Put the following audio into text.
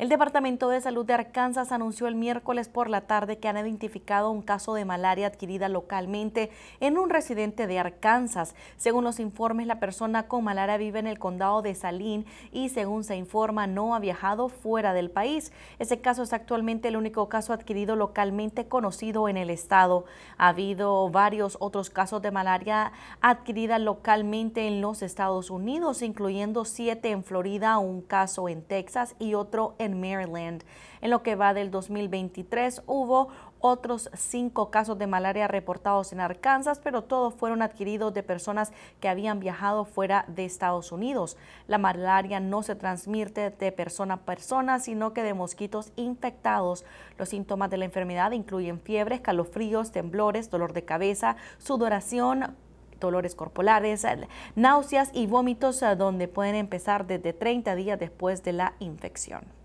El Departamento de Salud de Arkansas anunció el miércoles por la tarde que han identificado un caso de malaria adquirida localmente en un residente de Arkansas. Según los informes, la persona con malaria vive en el condado de Salín y según se informa no ha viajado fuera del país. Ese caso es actualmente el único caso adquirido localmente conocido en el estado. Ha habido varios otros casos de malaria adquirida localmente en los Estados Unidos, incluyendo siete en Florida, un caso en Texas y otro en Maryland. En lo que va del 2023 hubo otros cinco casos de malaria reportados en Arkansas, pero todos fueron adquiridos de personas que habían viajado fuera de Estados Unidos. La malaria no se transmite de persona a persona, sino que de mosquitos infectados. Los síntomas de la enfermedad incluyen fiebre, calofríos, temblores, dolor de cabeza, sudoración, dolores corporales, náuseas y vómitos, donde pueden empezar desde 30 días después de la infección.